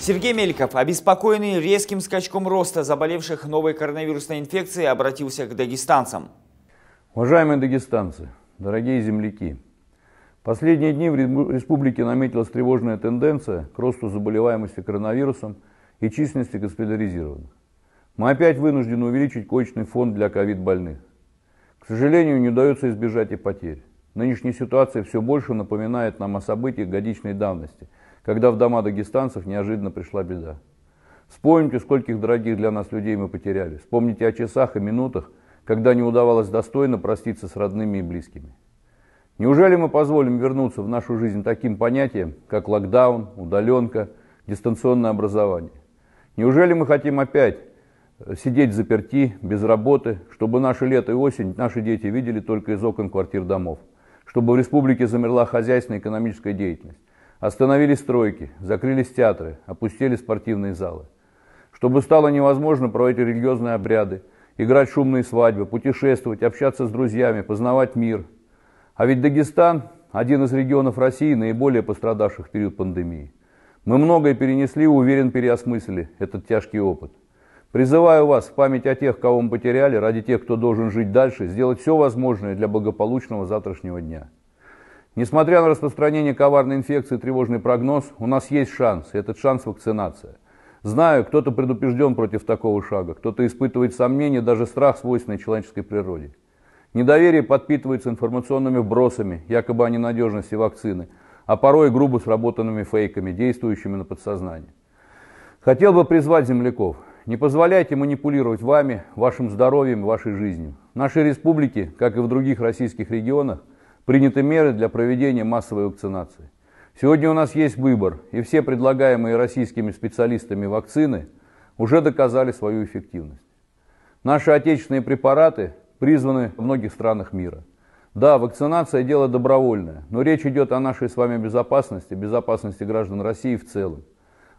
Сергей Мельков, обеспокоенный резким скачком роста заболевших новой коронавирусной инфекцией, обратился к дагестанцам. Уважаемые дагестанцы, дорогие земляки, последние дни в республике наметилась тревожная тенденция к росту заболеваемости коронавирусом и численности госпитализированных. Мы опять вынуждены увеличить коечный фонд для ковид-больных. К сожалению, не удается избежать и потерь. Нынешняя ситуация все больше напоминает нам о событиях годичной давности – когда в дома дагестанцев неожиданно пришла беда. Вспомните, скольких дорогих для нас людей мы потеряли. Вспомните о часах и минутах, когда не удавалось достойно проститься с родными и близкими. Неужели мы позволим вернуться в нашу жизнь таким понятиям, как локдаун, удаленка, дистанционное образование? Неужели мы хотим опять э, сидеть заперти, без работы, чтобы наше лето и осень наши дети видели только из окон квартир домов, чтобы в республике замерла хозяйственная и экономическая деятельность, Остановились стройки, закрылись театры, опустили спортивные залы. Чтобы стало невозможно проводить религиозные обряды, играть шумные свадьбы, путешествовать, общаться с друзьями, познавать мир. А ведь Дагестан – один из регионов России, наиболее пострадавших в период пандемии. Мы многое перенесли и, уверен, переосмыслили этот тяжкий опыт. Призываю вас в память о тех, кого мы потеряли, ради тех, кто должен жить дальше, сделать все возможное для благополучного завтрашнего дня. Несмотря на распространение коварной инфекции и тревожный прогноз, у нас есть шанс, и этот шанс вакцинация. Знаю, кто-то предупрежден против такого шага, кто-то испытывает сомнения, даже страх, свойственный человеческой природе. Недоверие подпитывается информационными вбросами, якобы о ненадежности вакцины, а порой грубо сработанными фейками, действующими на подсознание. Хотел бы призвать земляков, не позволяйте манипулировать вами, вашим здоровьем, вашей жизнью. В нашей республике, как и в других российских регионах, Приняты меры для проведения массовой вакцинации. Сегодня у нас есть выбор, и все предлагаемые российскими специалистами вакцины уже доказали свою эффективность. Наши отечественные препараты призваны в многих странах мира. Да, вакцинация – дело добровольное, но речь идет о нашей с вами безопасности, безопасности граждан России в целом.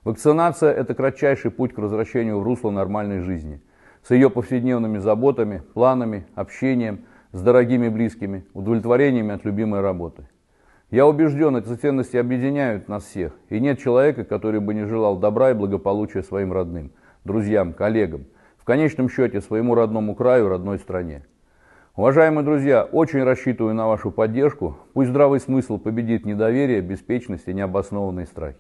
Вакцинация – это кратчайший путь к возвращению в русло нормальной жизни, с ее повседневными заботами, планами, общением – с дорогими близкими, удовлетворениями от любимой работы. Я убежден, эти ценности объединяют нас всех, и нет человека, который бы не желал добра и благополучия своим родным, друзьям, коллегам, в конечном счете своему родному краю, родной стране. Уважаемые друзья, очень рассчитываю на вашу поддержку. Пусть здравый смысл победит недоверие, беспечность и необоснованные страхи.